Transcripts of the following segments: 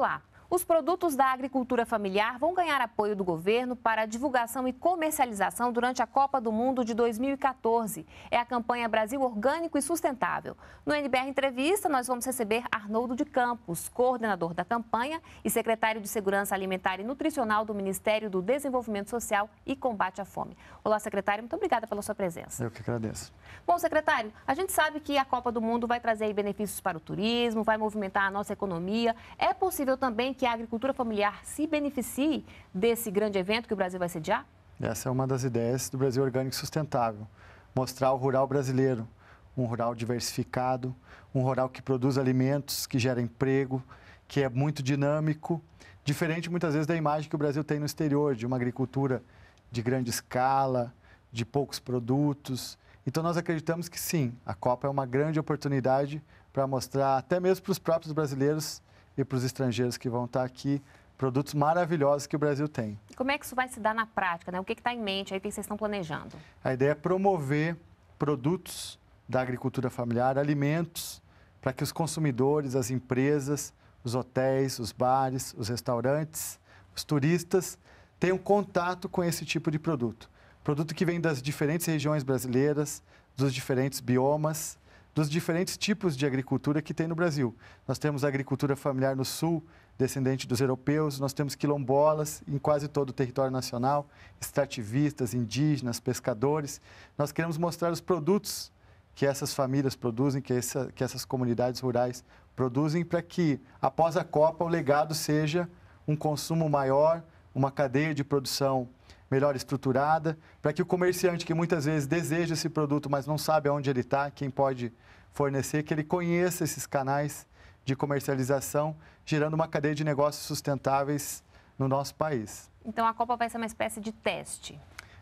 rolar. Os produtos da agricultura familiar vão ganhar apoio do governo para divulgação e comercialização durante a Copa do Mundo de 2014. É a campanha Brasil Orgânico e Sustentável. No NBR Entrevista, nós vamos receber Arnoldo de Campos, coordenador da campanha e secretário de Segurança Alimentar e Nutricional do Ministério do Desenvolvimento Social e Combate à Fome. Olá, secretário, muito obrigada pela sua presença. Eu que agradeço. Bom, secretário, a gente sabe que a Copa do Mundo vai trazer benefícios para o turismo, vai movimentar a nossa economia. É possível também que a agricultura familiar se beneficie desse grande evento que o Brasil vai sediar? Essa é uma das ideias do Brasil Orgânico Sustentável mostrar o rural brasileiro, um rural diversificado, um rural que produz alimentos, que gera emprego, que é muito dinâmico, diferente muitas vezes da imagem que o Brasil tem no exterior, de uma agricultura de grande escala, de poucos produtos. Então nós acreditamos que sim, a Copa é uma grande oportunidade para mostrar até mesmo para os próprios brasileiros e para os estrangeiros que vão estar aqui produtos maravilhosos que o Brasil tem. Como é que isso vai se dar na prática? Né? O que está em mente aí que vocês estão planejando? A ideia é promover produtos da agricultura familiar, alimentos, para que os consumidores, as empresas, os hotéis, os bares, os restaurantes, os turistas tenham contato com esse tipo de produto. Produto que vem das diferentes regiões brasileiras, dos diferentes biomas dos diferentes tipos de agricultura que tem no Brasil. Nós temos a agricultura familiar no sul, descendente dos europeus, nós temos quilombolas em quase todo o território nacional, extrativistas, indígenas, pescadores. Nós queremos mostrar os produtos que essas famílias produzem, que, essa, que essas comunidades rurais produzem, para que, após a Copa, o legado seja um consumo maior, uma cadeia de produção melhor estruturada, para que o comerciante que muitas vezes deseja esse produto, mas não sabe aonde ele está, quem pode fornecer, que ele conheça esses canais de comercialização, gerando uma cadeia de negócios sustentáveis no nosso país. Então a Copa vai ser uma espécie de teste.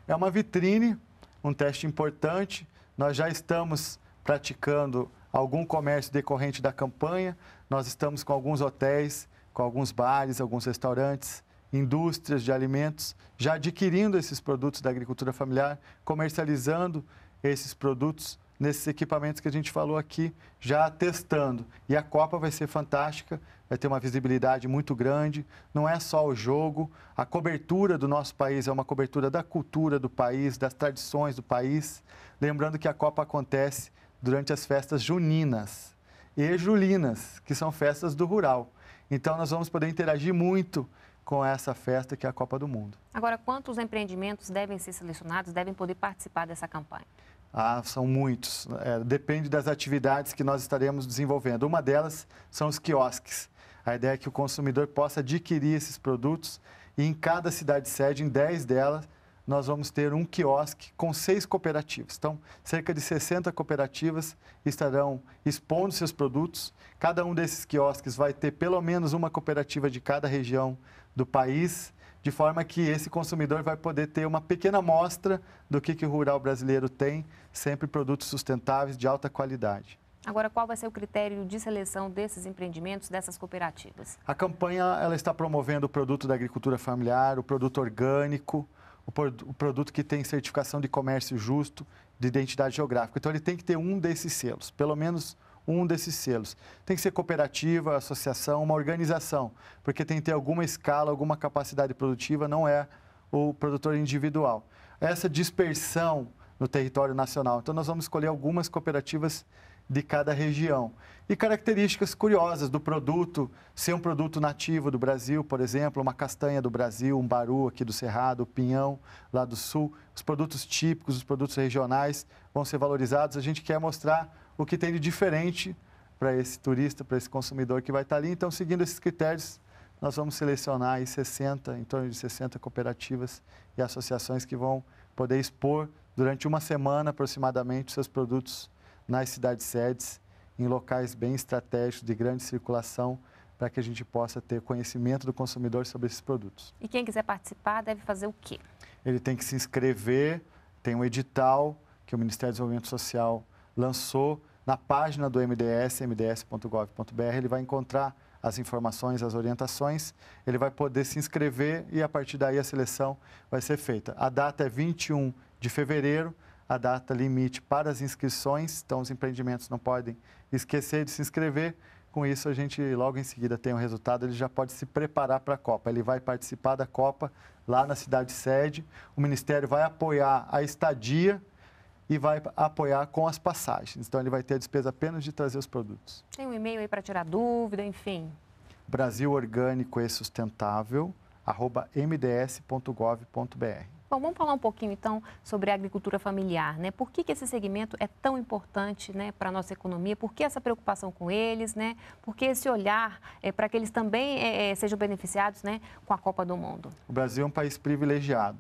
É uma vitrine, um teste importante. Nós já estamos praticando algum comércio decorrente da campanha. Nós estamos com alguns hotéis, com alguns bares, alguns restaurantes, indústrias de alimentos, já adquirindo esses produtos da agricultura familiar, comercializando esses produtos nesses equipamentos que a gente falou aqui, já testando. E a Copa vai ser fantástica, vai ter uma visibilidade muito grande. Não é só o jogo, a cobertura do nosso país é uma cobertura da cultura do país, das tradições do país. Lembrando que a Copa acontece durante as festas juninas e julinas, que são festas do rural. Então nós vamos poder interagir muito com essa festa que é a Copa do Mundo. Agora, quantos empreendimentos devem ser selecionados, devem poder participar dessa campanha? Ah, são muitos. É, depende das atividades que nós estaremos desenvolvendo. Uma delas são os quiosques. A ideia é que o consumidor possa adquirir esses produtos e em cada cidade-sede, em 10 delas, nós vamos ter um quiosque com seis cooperativas. Então, cerca de 60 cooperativas estarão expondo seus produtos. Cada um desses quiosques vai ter pelo menos uma cooperativa de cada região do país, de forma que esse consumidor vai poder ter uma pequena amostra do que, que o rural brasileiro tem, sempre produtos sustentáveis de alta qualidade. Agora, qual vai ser o critério de seleção desses empreendimentos, dessas cooperativas? A campanha ela está promovendo o produto da agricultura familiar, o produto orgânico, o, produto que tem certificação de comércio justo, de identidade geográfica. Então, ele tem que ter um desses selos, pelo menos um desses selos. Tem que ser cooperativa, associação, uma organização, porque tem que ter alguma escala, alguma capacidade produtiva, não é o produtor individual. Essa dispersão no território nacional. Então, nós vamos escolher algumas cooperativas de cada região. E características curiosas do produto, ser um produto nativo do Brasil, por exemplo, uma castanha do Brasil, um baru aqui do Cerrado, o pinhão lá do Sul. Os produtos típicos, os produtos regionais vão ser valorizados. A gente quer mostrar o que tem de diferente para esse turista, para esse consumidor que vai estar tá ali. Então, seguindo esses critérios, nós vamos selecionar aí 60, em torno de 60 cooperativas e associações que vão poder expor durante uma semana aproximadamente seus produtos nas cidades sedes, em locais bem estratégicos de grande circulação, para que a gente possa ter conhecimento do consumidor sobre esses produtos. E quem quiser participar deve fazer o quê? Ele tem que se inscrever, tem um edital que o Ministério do Desenvolvimento Social lançou na página do MDS, mds.gov.br, ele vai encontrar as informações, as orientações, ele vai poder se inscrever e a partir daí a seleção vai ser feita. A data é 21 de fevereiro, a data limite para as inscrições, então os empreendimentos não podem esquecer de se inscrever. Com isso, a gente logo em seguida tem o um resultado, ele já pode se preparar para a Copa. Ele vai participar da Copa lá na cidade sede, o Ministério vai apoiar a estadia e vai apoiar com as passagens. Então, ele vai ter a despesa apenas de trazer os produtos. Tem um e-mail aí para tirar dúvida, enfim. Brasil Orgânico e Sustentável, arroba mds.gov.br. Bom, vamos falar um pouquinho então sobre a agricultura familiar, né? Por que, que esse segmento é tão importante né, para a nossa economia? Por que essa preocupação com eles, né? Por que esse olhar é, eh, para que eles também é, sejam beneficiados né, com a Copa do Mundo? O Brasil é um país privilegiado.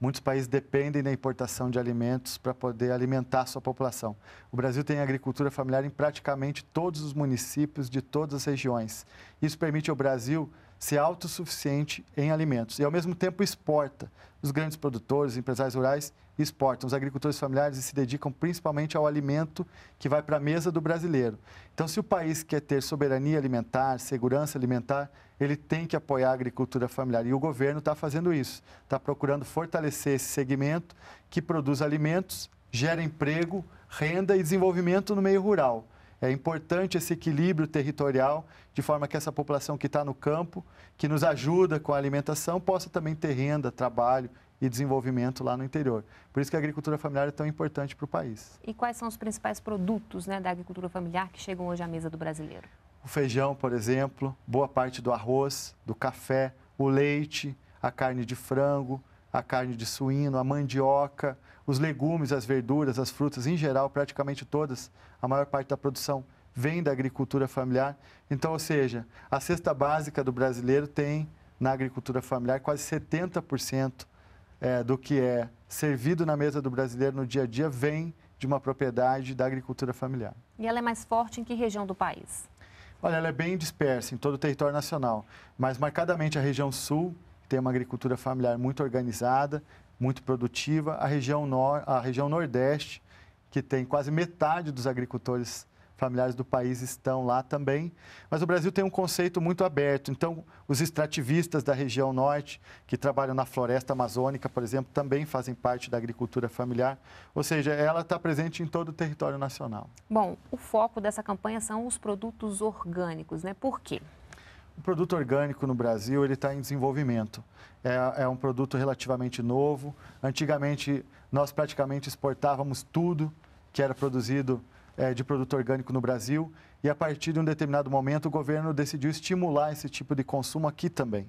Muitos países dependem da importação de alimentos para poder alimentar sua população. O Brasil tem agricultura familiar em praticamente todos os municípios de todas as regiões. Isso permite ao Brasil ser autossuficiente em alimentos e, ao mesmo tempo, exporta. Os grandes produtores, empresários rurais exportam. Os agricultores familiares se dedicam principalmente ao alimento que vai para a mesa do brasileiro. Então, se o país quer ter soberania alimentar, segurança alimentar, ele tem que apoiar a agricultura familiar. E o governo está fazendo isso, está procurando fortalecer esse segmento que produz alimentos, gera emprego, renda e desenvolvimento no meio rural. É importante esse equilíbrio territorial, de forma que essa população que está no campo, que nos ajuda com a alimentação, possa também ter renda, trabalho e desenvolvimento lá no interior. Por isso que a agricultura familiar é tão importante para o país. E quais são os principais produtos né, da agricultura familiar que chegam hoje à mesa do brasileiro? O feijão, por exemplo, boa parte do arroz, do café, o leite, a carne de frango, a carne de suíno, a mandioca, os legumes, as verduras, as frutas em geral, praticamente todas, a maior parte da produção vem da agricultura familiar. Então, ou seja, a cesta básica do brasileiro tem na agricultura familiar quase 70% é, do que é servido na mesa do brasileiro no dia a dia vem de uma propriedade da agricultura familiar. E ela é mais forte em que região do país? Olha, ela é bem dispersa em todo o território nacional, mas marcadamente a região sul tem uma agricultura familiar muito organizada, muito produtiva, a região, nor a região nordeste, que tem quase metade dos agricultores familiares do país estão lá também. Mas o Brasil tem um conceito muito aberto. Então, os extrativistas da região norte, que trabalham na floresta amazônica, por exemplo, também fazem parte da agricultura familiar. Ou seja, ela está presente em todo o território nacional. Bom, o foco dessa campanha são os produtos orgânicos, né? Por quê? O produto orgânico no Brasil ele está em desenvolvimento. É, é um produto relativamente novo. Antigamente, nós praticamente exportávamos tudo que era produzido eh, de produto orgânico no Brasil e a partir de um determinado momento o governo decidiu estimular esse tipo de consumo aqui também.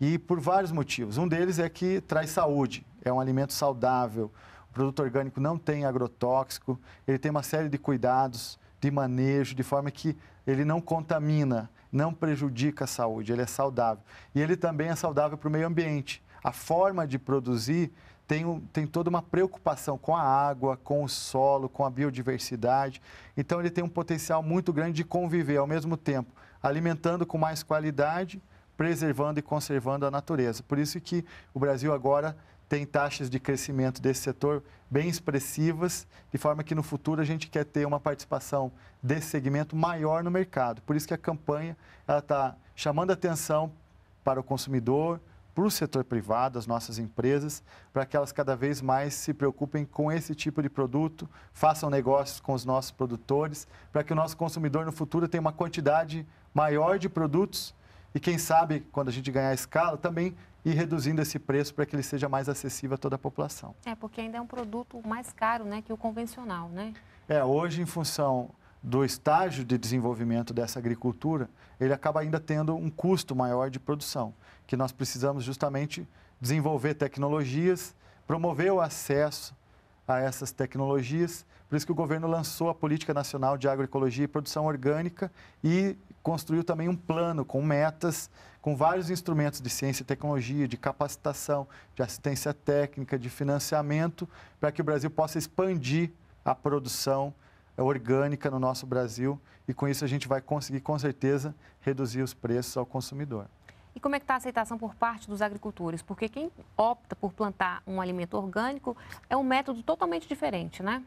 E por vários motivos. Um deles é que traz saúde, é um alimento saudável, o produto orgânico não tem agrotóxico, ele tem uma série de cuidados, de manejo, de forma que ele não contamina, não prejudica a saúde, ele é saudável. E ele também é saudável para o meio ambiente a forma de produzir tem, um, tem toda uma preocupação com a água, com o solo, com a biodiversidade. Então, ele tem um potencial muito grande de conviver ao mesmo tempo, alimentando com mais qualidade, preservando e conservando a natureza. Por isso que o Brasil agora tem taxas de crescimento desse setor bem expressivas, de forma que no futuro a gente quer ter uma participação desse segmento maior no mercado. Por isso que a campanha está chamando atenção para o consumidor, para o setor privado, as nossas empresas, para que elas cada vez mais se preocupem com esse tipo de produto, façam negócios com os nossos produtores, para que o nosso consumidor no futuro tenha uma quantidade maior de produtos e, quem sabe, quando a gente ganhar escala, também ir reduzindo esse preço para que ele seja mais acessível a toda a população. É, porque ainda é um produto mais caro né, que o convencional, né? É, hoje, em função do estágio de desenvolvimento dessa agricultura, ele acaba ainda tendo um custo maior de produção, que nós precisamos justamente desenvolver tecnologias, promover o acesso a essas tecnologias. Por isso que o governo lançou a Política Nacional de Agroecologia e Produção Orgânica e construiu também um plano com metas, com vários instrumentos de ciência e tecnologia, de capacitação, de assistência técnica, de financiamento, para que o Brasil possa expandir a produção é orgânica no nosso Brasil e com isso a gente vai conseguir, com certeza, reduzir os preços ao consumidor. E como é que está a aceitação por parte dos agricultores? Porque quem opta por plantar um alimento orgânico é um método totalmente diferente, né?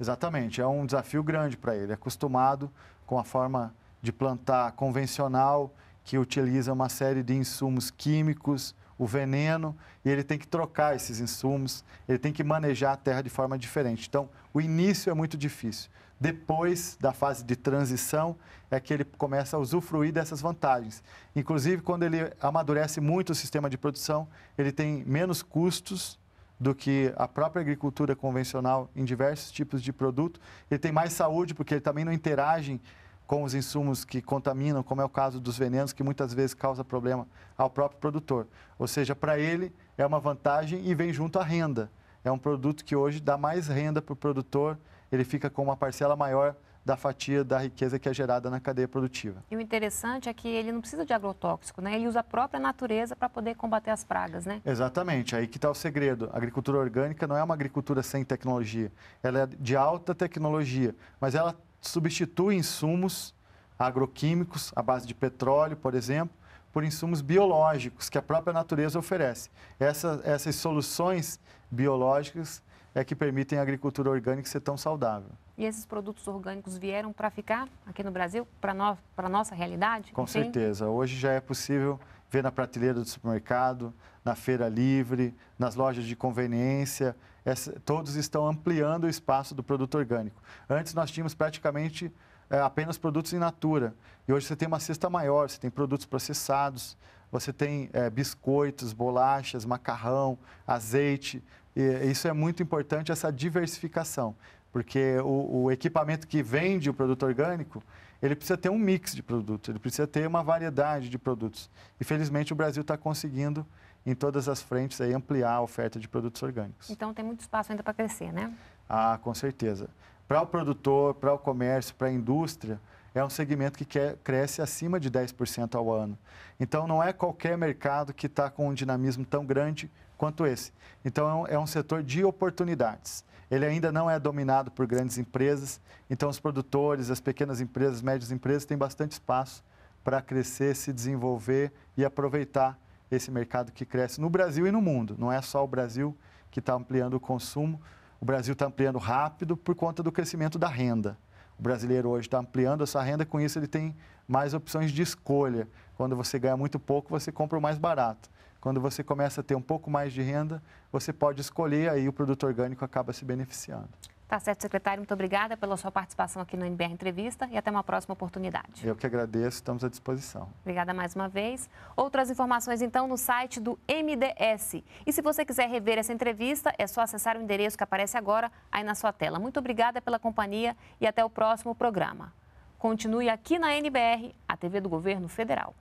Exatamente, é um desafio grande para ele. É acostumado com a forma de plantar convencional, que utiliza uma série de insumos químicos, o veneno, e ele tem que trocar esses insumos, ele tem que manejar a terra de forma diferente. Então, o início é muito difícil. Depois da fase de transição é que ele começa a usufruir dessas vantagens. Inclusive, quando ele amadurece muito o sistema de produção, ele tem menos custos do que a própria agricultura convencional em diversos tipos de produto. Ele tem mais saúde, porque ele também não interage com os insumos que contaminam, como é o caso dos venenos, que muitas vezes causa problema ao próprio produtor. Ou seja, para ele é uma vantagem e vem junto a renda. É um produto que hoje dá mais renda para o produtor ele fica com uma parcela maior da fatia da riqueza que é gerada na cadeia produtiva. E o interessante é que ele não precisa de agrotóxico, né? Ele usa a própria natureza para poder combater as pragas, né? Exatamente, aí que está o segredo. A agricultura orgânica não é uma agricultura sem tecnologia, ela é de alta tecnologia, mas ela substitui insumos agroquímicos, à base de petróleo, por exemplo, por insumos biológicos que a própria natureza oferece. Essa, essas soluções biológicas é que permitem a agricultura orgânica ser tão saudável. E esses produtos orgânicos vieram para ficar aqui no Brasil, para no, a nossa realidade? Com certeza. Hoje já é possível ver na prateleira do supermercado, na feira livre, nas lojas de conveniência. Essa, todos estão ampliando o espaço do produto orgânico. Antes nós tínhamos praticamente é, apenas produtos in natura. E hoje você tem uma cesta maior, você tem produtos processados, você tem é, biscoitos, bolachas, macarrão, azeite, e isso é muito importante, essa diversificação, porque o, o equipamento que vende o produto orgânico, ele precisa ter um mix de produtos, ele precisa ter uma variedade de produtos. E felizmente o Brasil está conseguindo em todas as frentes aí, ampliar a oferta de produtos orgânicos. Então tem muito espaço ainda para crescer, né? Ah, com certeza. Para o produtor, para o comércio, para a indústria, é um segmento que quer, cresce acima de 10% ao ano. Então não é qualquer mercado que está com um dinamismo tão grande quanto esse. Então, é um, é um setor de oportunidades. Ele ainda não é dominado por grandes empresas, então os produtores, as pequenas empresas, médias empresas têm bastante espaço para crescer, se desenvolver e aproveitar esse mercado que cresce no Brasil e no mundo. Não é só o Brasil que está ampliando o consumo, o Brasil está ampliando rápido por conta do crescimento da renda. O brasileiro hoje está ampliando a sua renda, com isso ele tem mais opções de escolha. Quando você ganha muito pouco, você compra o mais barato. Quando você começa a ter um pouco mais de renda, você pode escolher, aí o produto orgânico acaba se beneficiando. Tá certo, secretário. Muito obrigada pela sua participação aqui no NBR Entrevista e até uma próxima oportunidade. Eu que agradeço, estamos à disposição. Obrigada mais uma vez. Outras informações, então, no site do MDS. E se você quiser rever essa entrevista, é só acessar o endereço que aparece agora aí na sua tela. Muito obrigada pela companhia e até o próximo programa. Continue aqui na NBR, a TV do Governo Federal.